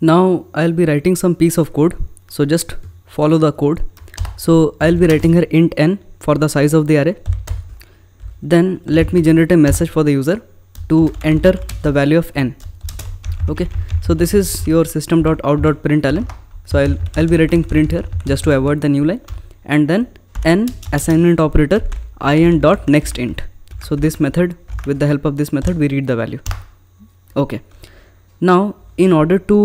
now I'll be writing some piece of code so just follow the code so I'll be writing here int n for the size of the array then let me generate a message for the user to enter the value of n okay so this is your system.out.println so I'll, I'll be writing print here just to avoid the new line and then n assignment operator in dot next int so this method with the help of this method we read the value okay now in order to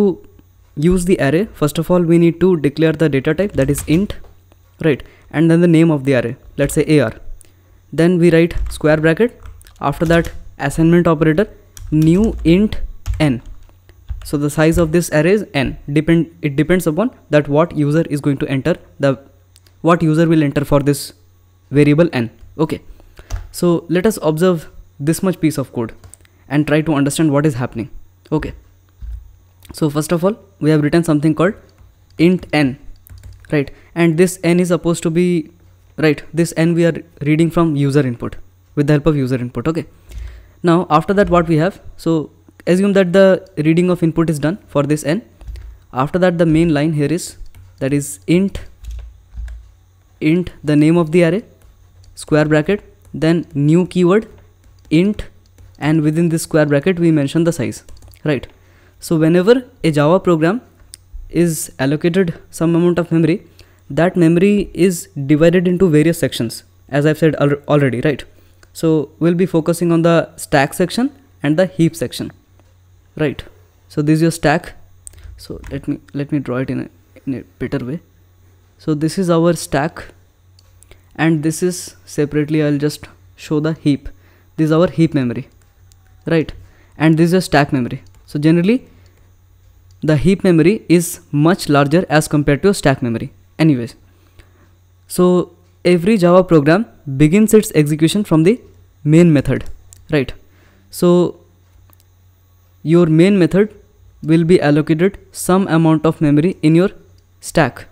use the array first of all we need to declare the data type that is int right and then the name of the array let's say ar then we write square bracket after that assignment operator new int n so the size of this array is n depend it depends upon that what user is going to enter the what user will enter for this variable n okay so let us observe this much piece of code and try to understand what is happening okay so first of all we have written something called int n right and this n is supposed to be right this n we are reading from user input with the help of user input okay now after that what we have so assume that the reading of input is done for this n after that the main line here is that is int int the name of the array square bracket then new keyword int and within this square bracket we mention the size right so whenever a Java program is allocated some amount of memory, that memory is divided into various sections as I've said al already, right? So we'll be focusing on the stack section and the heap section, right? So this is your stack. So let me let me draw it in a, in a better way. So this is our stack and this is separately I'll just show the heap. This is our heap memory, right? And this is your stack memory. So generally the heap memory is much larger as compared to stack memory. Anyways, so every Java program begins its execution from the main method, right? So your main method will be allocated some amount of memory in your stack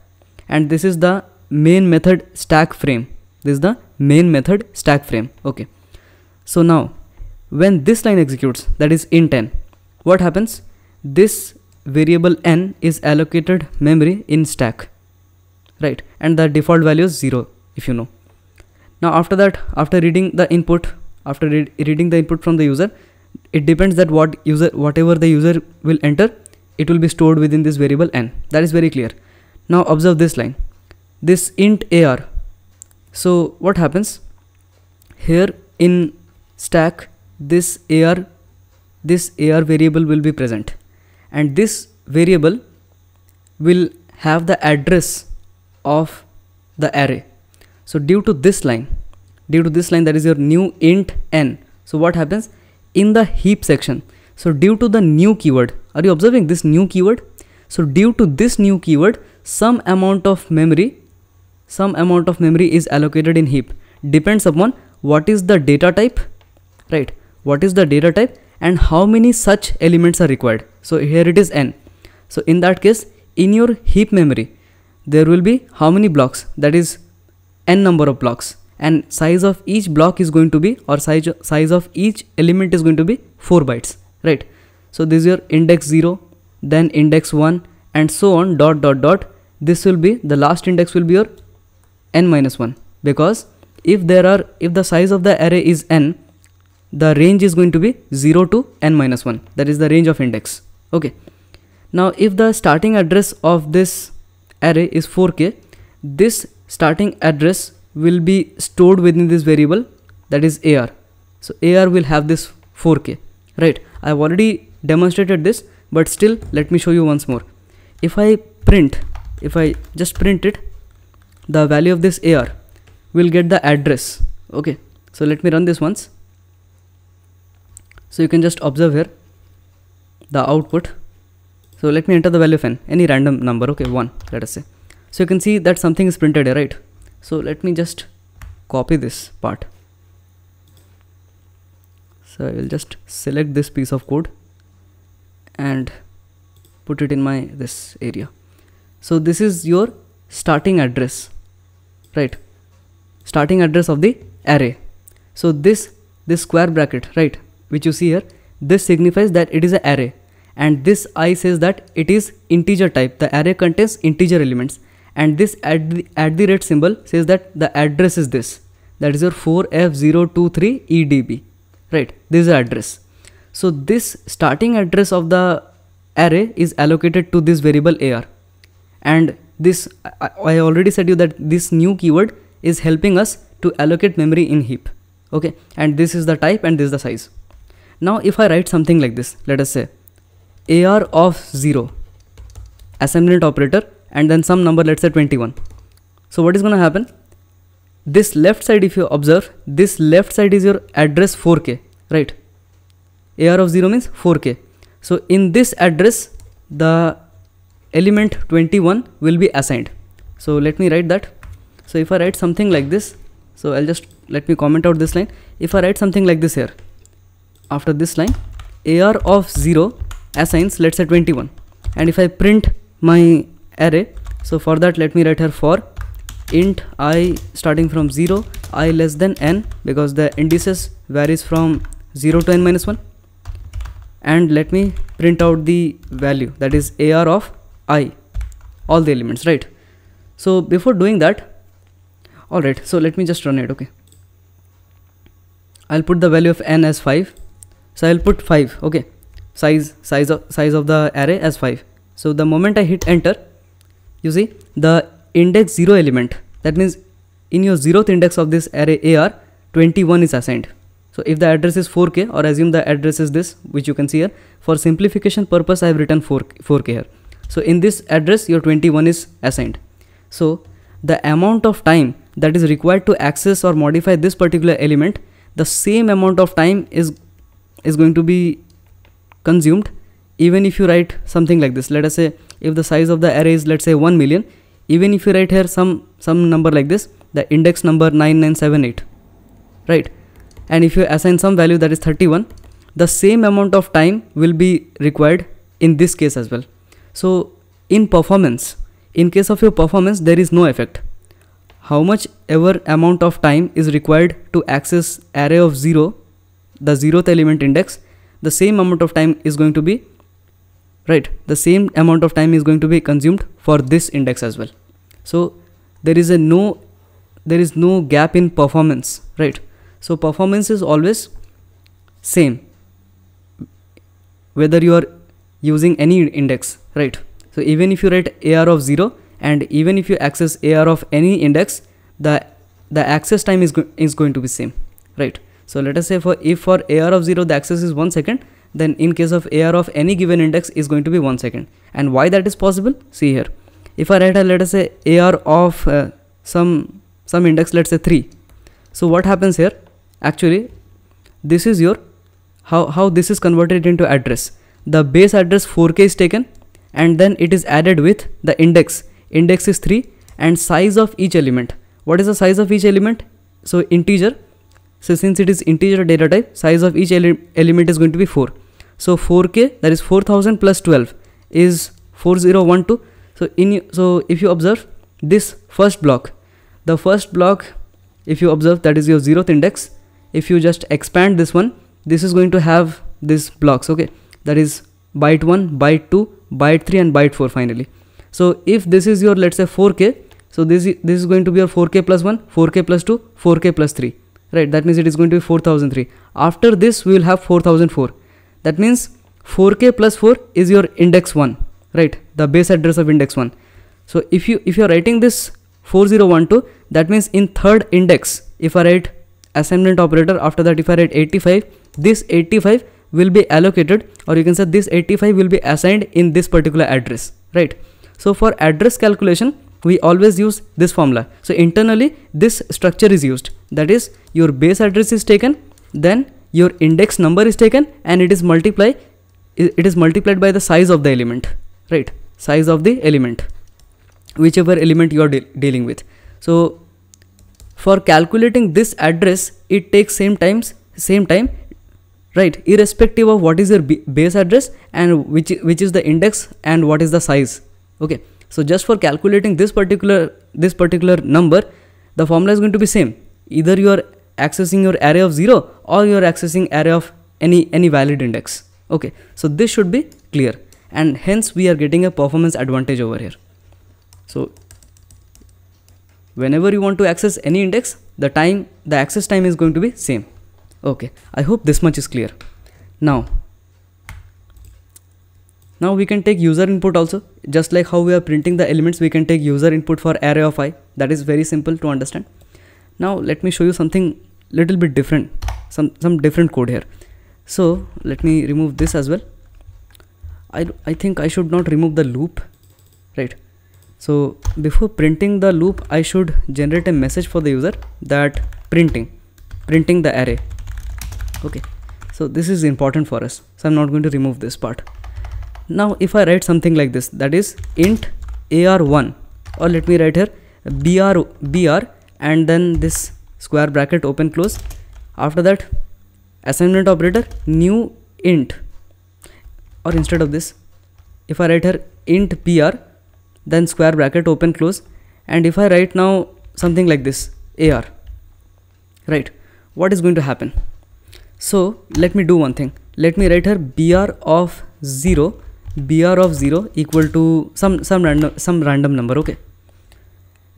and this is the main method stack frame this is the main method stack frame okay so now when this line executes that is int n, what happens this variable n is allocated memory in stack right and the default value is 0 if you know now after that after reading the input after re reading the input from the user it depends that what user whatever the user will enter it will be stored within this variable n that is very clear now observe this line this int ar so what happens here in stack this ar this ar variable will be present and this variable will have the address of the array so due to this line due to this line that is your new int n so what happens in the heap section so due to the new keyword are you observing this new keyword so due to this new keyword some amount of memory some amount of memory is allocated in heap depends upon what is the data type right what is the data type and how many such elements are required. So here it is n. So in that case, in your heap memory, there will be how many blocks that is n number of blocks and size of each block is going to be or size, size of each element is going to be 4 bytes, right? So this is your index 0, then index 1 and so on dot dot dot. This will be the last index will be your n minus 1 because if there are if the size of the array is n the range is going to be 0 to n minus 1 that is the range of index okay now if the starting address of this array is 4k this starting address will be stored within this variable that is ar so ar will have this 4k right i've already demonstrated this but still let me show you once more if i print if i just print it the value of this ar will get the address okay so let me run this once so you can just observe here the output so let me enter the value of n any random number okay 1 let us say so you can see that something is printed here right so let me just copy this part so I will just select this piece of code and put it in my this area so this is your starting address right starting address of the array so this this square bracket right which you see here this signifies that it is an array and this i says that it is integer type the array contains integer elements and this at the, at the rate symbol says that the address is this that is your 4f023edb right this is the address so this starting address of the array is allocated to this variable ar and this I, I already said you that this new keyword is helping us to allocate memory in heap okay and this is the type and this is the size now if I write something like this, let us say AR of 0 assemblint operator and then some number let's say 21. So what is going to happen? This left side if you observe, this left side is your address 4k, right? AR of 0 means 4k. So in this address, the element 21 will be assigned. So let me write that. So if I write something like this, so I'll just let me comment out this line. If I write something like this here, after this line AR of 0 assigns let's say 21 and if I print my array so for that let me write here for int i starting from 0 i less than n because the indices varies from 0 to n minus 1 and let me print out the value that is ar of i all the elements right so before doing that alright so let me just run it okay I'll put the value of n as 5 so I'll put 5 okay size size of size of the array as 5 so the moment I hit enter you see the index 0 element that means in your 0th index of this array AR 21 is assigned so if the address is 4k or assume the address is this which you can see here for simplification purpose I have written 4 4k here so in this address your 21 is assigned so the amount of time that is required to access or modify this particular element the same amount of time is is going to be consumed even if you write something like this let us say if the size of the array is let's say 1 million even if you write here some some number like this the index number 9978 right and if you assign some value that is 31 the same amount of time will be required in this case as well so in performance in case of your performance there is no effect how much ever amount of time is required to access array of 0 the zeroth element index the same amount of time is going to be right the same amount of time is going to be consumed for this index as well so there is a no there is no gap in performance right so performance is always same whether you are using any index right so even if you write ar of 0 and even if you access ar of any index the the access time is, go is going to be same right so let us say for if for AR of 0 the access is 1 second then in case of AR of any given index is going to be 1 second. And why that is possible? See here. If I write a let us say AR of uh, some some index let's say 3. So what happens here? Actually this is your how, how this is converted into address. The base address 4k is taken and then it is added with the index. Index is 3 and size of each element. What is the size of each element? So integer so since it is integer data type, size of each ele element is going to be 4. So 4k that is 4000 plus 12 is 4012. So in so if you observe this first block, the first block if you observe that is your zeroth index. If you just expand this one, this is going to have these blocks. Okay, that is byte 1, byte 2, byte 3 and byte 4 finally. So if this is your let's say 4k, so this this is going to be your 4k plus 1, 4k plus 2, 4k plus 3 right that means it is going to be 4003 after this we will have 4004 that means 4k plus 4 is your index 1 right the base address of index 1 so if you if you are writing this 4012 that means in third index if i write assignment operator after that if i write 85 this 85 will be allocated or you can say this 85 will be assigned in this particular address right so for address calculation we always use this formula so internally this structure is used that is your base address is taken then your index number is taken and it is multiply it is multiplied by the size of the element right size of the element whichever element you are de dealing with so for calculating this address it takes same times same time right irrespective of what is your base address and which which is the index and what is the size okay so just for calculating this particular this particular number, the formula is going to be same. Either you are accessing your array of 0 or you are accessing array of any any valid index. Okay, so this should be clear and hence we are getting a performance advantage over here. So whenever you want to access any index, the time the access time is going to be same. Okay, I hope this much is clear. Now now we can take user input also, just like how we are printing the elements, we can take user input for array of i. That is very simple to understand. Now let me show you something little bit different, some, some different code here. So let me remove this as well. I, I think I should not remove the loop, right? So before printing the loop, I should generate a message for the user that printing, printing the array. Okay, so this is important for us. So I'm not going to remove this part now if I write something like this that is int ar1 or let me write here br br and then this square bracket open close after that assignment operator new int or instead of this if I write here int br then square bracket open close and if I write now something like this ar right what is going to happen so let me do one thing let me write here br of 0 br of 0 equal to some some random some random number okay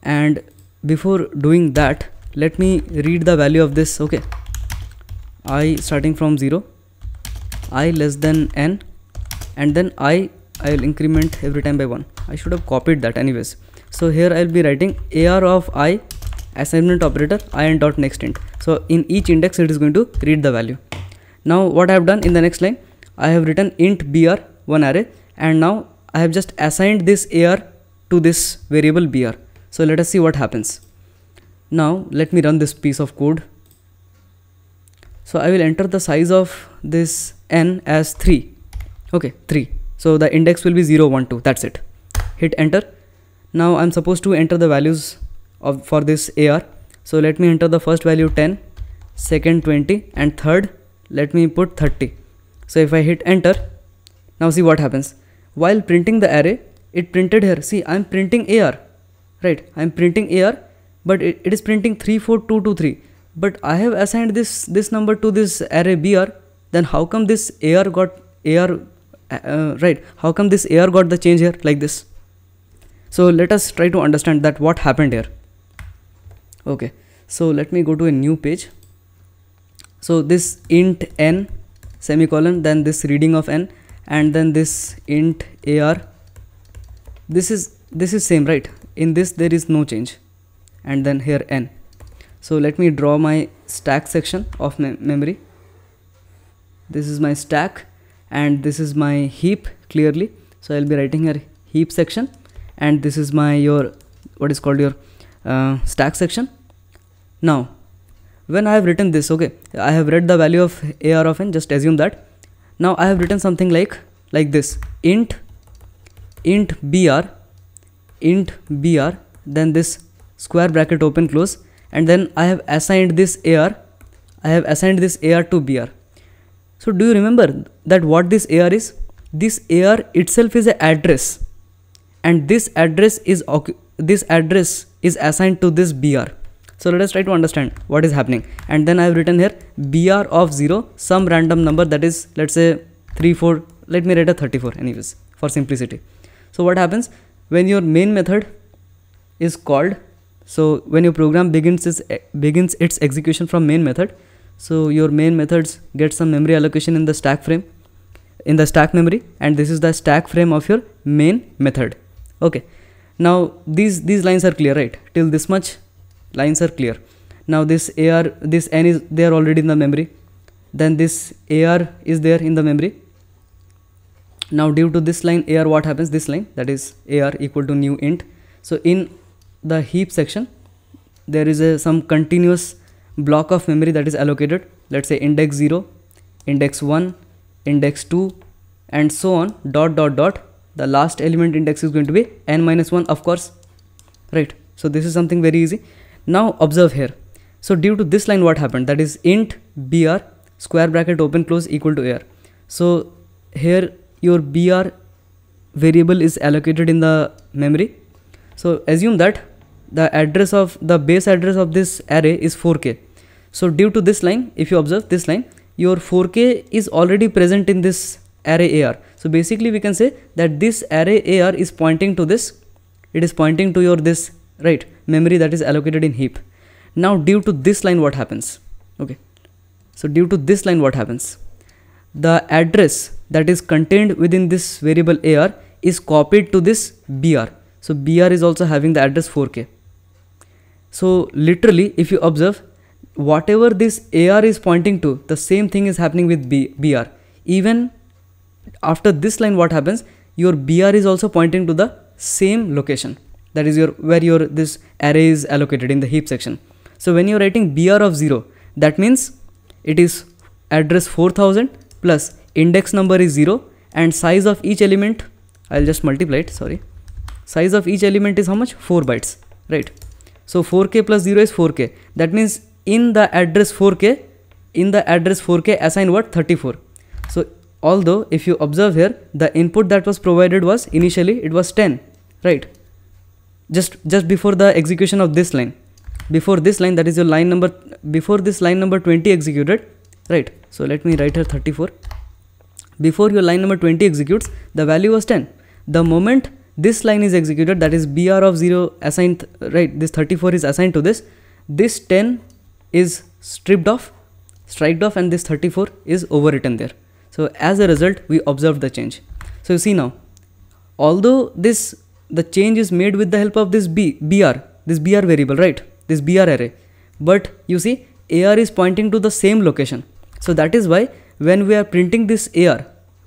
and before doing that let me read the value of this okay i starting from 0 i less than n and then i i will increment every time by 1 i should have copied that anyways so here i'll be writing ar of i assignment operator i and dot next int so in each index it is going to read the value now what i have done in the next line i have written int br one array and now I have just assigned this AR to this variable BR. So let us see what happens. Now let me run this piece of code. So I will enter the size of this n as 3. Okay, 3. So the index will be 0, 1, 2. That's it. Hit enter. Now I'm supposed to enter the values of for this AR. So let me enter the first value 10, second 20 and third let me put 30. So if I hit enter, now see what happens. While printing the array, it printed here. See, I'm printing AR, right? I'm printing AR, but it, it is printing 34223. But I have assigned this, this number to this array BR. Then how come this AR got AR, uh, right? How come this AR got the change here like this? So let us try to understand that what happened here. Okay, so let me go to a new page. So this int n semicolon, then this reading of n and then this int ar this is this is same right in this there is no change and then here n so let me draw my stack section of memory this is my stack and this is my heap clearly so I'll be writing here heap section and this is my your what is called your uh, stack section now when I have written this okay I have read the value of AR of n just assume that now i have written something like like this int int br int br then this square bracket open close and then i have assigned this ar i have assigned this ar to br so do you remember that what this ar is this ar itself is an address and this address is this address is assigned to this br so let us try to understand what is happening. And then I have written here BR of 0, some random number that is let's say 3, 4, let me write a 34 anyways for simplicity. So what happens when your main method is called, so when your program begins its, eh, begins its execution from main method, so your main methods get some memory allocation in the stack frame, in the stack memory and this is the stack frame of your main method. Okay now these these lines are clear right till this much lines are clear now this ar this n is they are already in the memory then this ar is there in the memory now due to this line ar what happens this line that is ar equal to new int so in the heap section there is a some continuous block of memory that is allocated let's say index 0 index 1 index 2 and so on dot dot dot the last element index is going to be n minus 1 of course right so this is something very easy now observe here. So due to this line what happened that is int br square bracket open close equal to air. So here your br variable is allocated in the memory. So assume that the address of the base address of this array is 4k. So due to this line if you observe this line your 4k is already present in this array AR. So basically we can say that this array AR is pointing to this, it is pointing to your this, right? memory that is allocated in heap now due to this line what happens okay so due to this line what happens the address that is contained within this variable ar is copied to this br so br is also having the address 4k so literally if you observe whatever this ar is pointing to the same thing is happening with B, br even after this line what happens your br is also pointing to the same location that is your where your this array is allocated in the heap section so when you're writing br of 0 that means it is address 4000 plus index number is 0 and size of each element i'll just multiply it sorry size of each element is how much 4 bytes right so 4k plus 0 is 4k that means in the address 4k in the address 4k assign what 34 so although if you observe here the input that was provided was initially it was 10 right just just before the execution of this line before this line that is your line number before this line number 20 executed right so let me write here 34 before your line number 20 executes the value was 10 the moment this line is executed that is br of 0 assigned right this 34 is assigned to this this 10 is stripped off striked off and this 34 is overwritten there so as a result we observed the change so you see now although this the change is made with the help of this b br this br variable right this br array but you see ar is pointing to the same location so that is why when we are printing this ar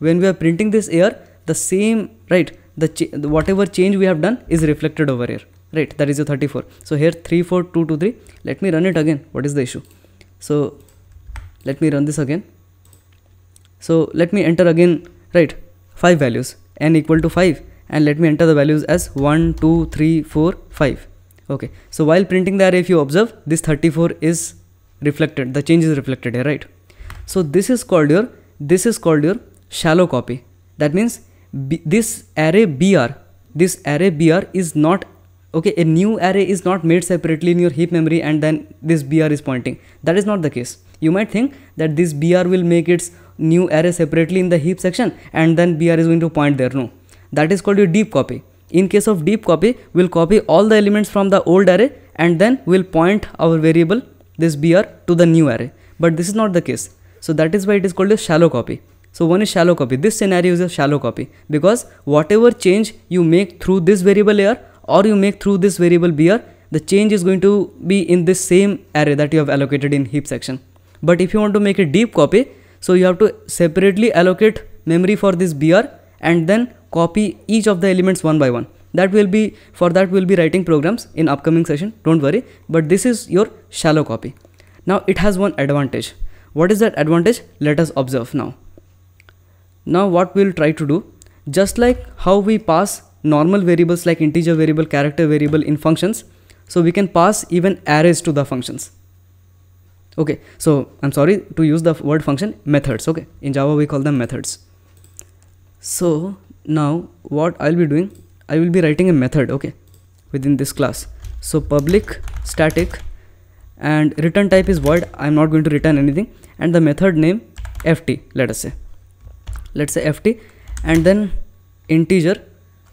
when we are printing this ar the same right the ch whatever change we have done is reflected over here right that is your 34 so here 34223 let me run it again what is the issue so let me run this again so let me enter again right 5 values n equal to 5 and let me enter the values as 1, 2, 3, 4, 5. Okay, so while printing the array, if you observe, this 34 is reflected, the change is reflected here, right? So this is called your, this is called your shallow copy. That means B, this array br, this array br is not okay a new array is not made separately in your heap memory and then this br is pointing that is not the case you might think that this br will make its new array separately in the heap section and then br is going to point there no that is called your deep copy. In case of deep copy, we'll copy all the elements from the old array and then we'll point our variable this br to the new array. But this is not the case. So that is why it is called a shallow copy. So one is shallow copy. This scenario is a shallow copy because whatever change you make through this variable here or you make through this variable br, the change is going to be in this same array that you have allocated in heap section. But if you want to make a deep copy, so you have to separately allocate memory for this br and then copy each of the elements one by one that will be for that we'll be writing programs in upcoming session don't worry but this is your shallow copy now it has one advantage what is that advantage let us observe now now what we'll try to do just like how we pass normal variables like integer variable character variable in functions so we can pass even arrays to the functions okay so i'm sorry to use the word function methods okay in java we call them methods so now what I'll be doing I will be writing a method okay within this class so public static and return type is void I'm not going to return anything and the method name ft let us say let's say ft and then integer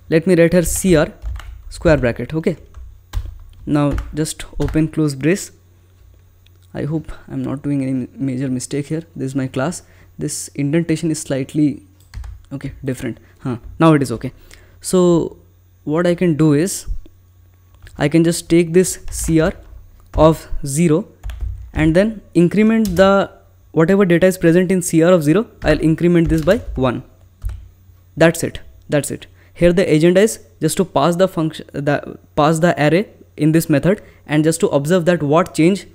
let me write here cr square bracket okay now just open close brace I hope I'm not doing any major mistake here this is my class this indentation is slightly okay different huh now it is okay so what I can do is I can just take this CR of 0 and then increment the whatever data is present in CR of 0 I'll increment this by 1 that's it that's it here the agenda is just to pass the function the pass the array in this method and just to observe that what change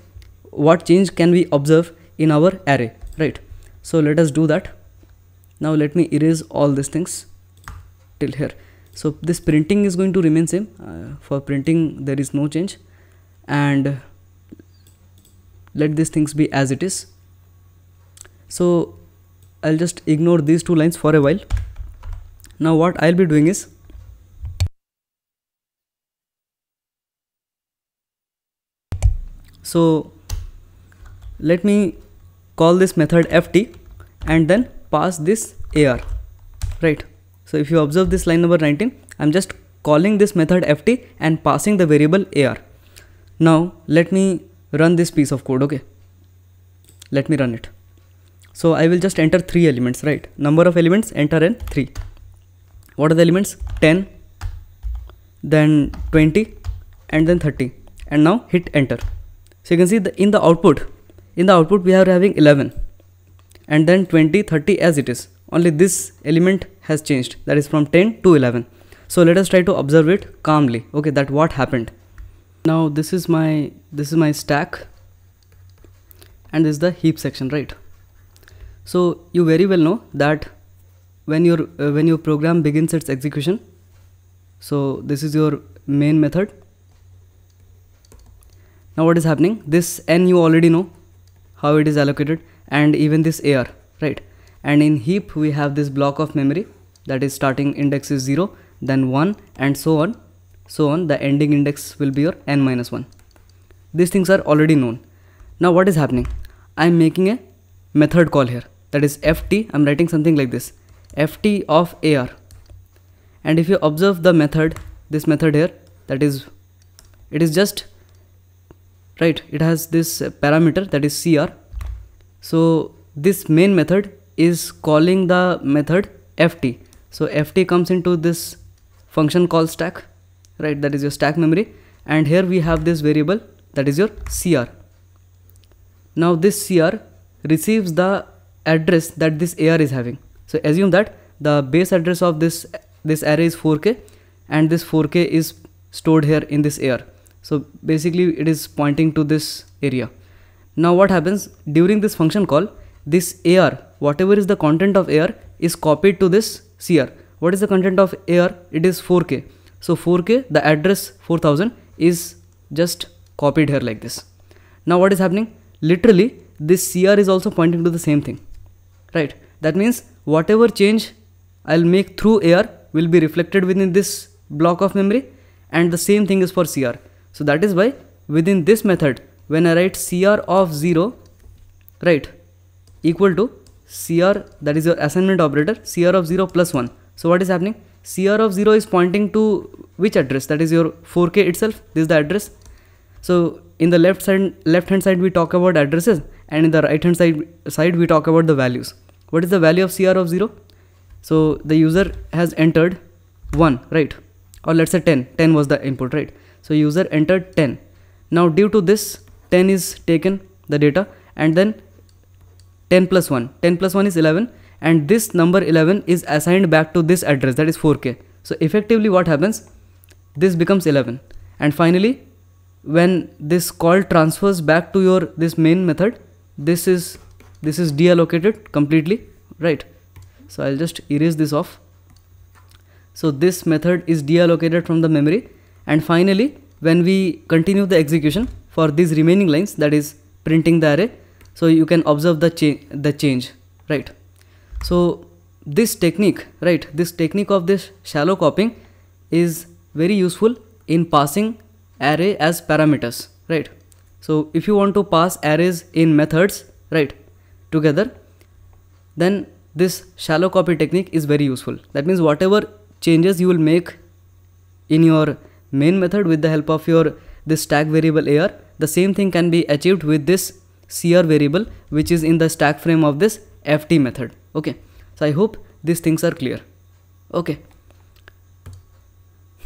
what change can we observe in our array right so let us do that now let me erase all these things till here so this printing is going to remain same uh, for printing there is no change and let these things be as it is so I'll just ignore these two lines for a while now what I'll be doing is so let me call this method ft and then pass this AR, right? So if you observe this line number 19, I'm just calling this method ft and passing the variable AR. Now let me run this piece of code, okay? Let me run it. So I will just enter three elements, right? Number of elements, enter n, three. What are the elements? 10, then 20 and then 30 and now hit enter. So you can see the, in the output, in the output we are having 11 and then 20 30 as it is only this element has changed that is from 10 to 11 so let us try to observe it calmly okay that what happened now this is my this is my stack and this is the heap section right so you very well know that when your uh, when your program begins its execution so this is your main method now what is happening this n you already know how it is allocated and even this AR right and in heap we have this block of memory that is starting index is 0 then 1 and so on so on the ending index will be your n minus 1 these things are already known now what is happening I am making a method call here that is ft I'm writing something like this ft of AR and if you observe the method this method here that is it is just right it has this parameter that is cr so this main method is calling the method ft so ft comes into this function call stack right that is your stack memory and here we have this variable that is your cr now this cr receives the address that this ar is having so assume that the base address of this this array is 4k and this 4k is stored here in this ar so basically it is pointing to this area now what happens during this function call, this AR, whatever is the content of AR is copied to this CR. What is the content of AR? It is 4K. So 4K, the address 4000 is just copied here like this. Now what is happening? Literally, this CR is also pointing to the same thing, right? That means whatever change I'll make through AR will be reflected within this block of memory and the same thing is for CR. So that is why within this method, when I write CR of 0 right equal to CR that is your assignment operator CR of 0 plus 1 so what is happening CR of 0 is pointing to which address that is your 4k itself this is the address so in the left side left hand side we talk about addresses and in the right hand side side we talk about the values what is the value of CR of 0 so the user has entered 1 right or let's say 10 10 was the input right so user entered 10 now due to this 10 is taken the data and then 10 plus 1 10 plus 1 is 11 and this number 11 is assigned back to this address that is 4k so effectively what happens this becomes 11 and finally when this call transfers back to your this main method this is this is deallocated completely right so i'll just erase this off so this method is deallocated from the memory and finally when we continue the execution for these remaining lines that is printing the array so you can observe the change the change right so this technique right this technique of this shallow copying is very useful in passing array as parameters right so if you want to pass arrays in methods right together then this shallow copy technique is very useful that means whatever changes you will make in your main method with the help of your this tag variable ar the same thing can be achieved with this CR variable which is in the stack frame of this FT method. Okay. So I hope these things are clear. Okay.